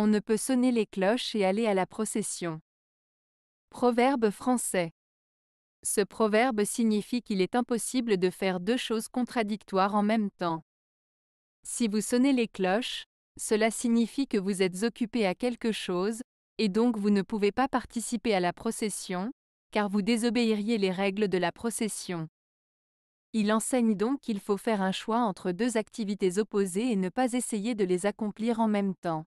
On ne peut sonner les cloches et aller à la procession. Proverbe français. Ce proverbe signifie qu'il est impossible de faire deux choses contradictoires en même temps. Si vous sonnez les cloches, cela signifie que vous êtes occupé à quelque chose, et donc vous ne pouvez pas participer à la procession, car vous désobéiriez les règles de la procession. Il enseigne donc qu'il faut faire un choix entre deux activités opposées et ne pas essayer de les accomplir en même temps.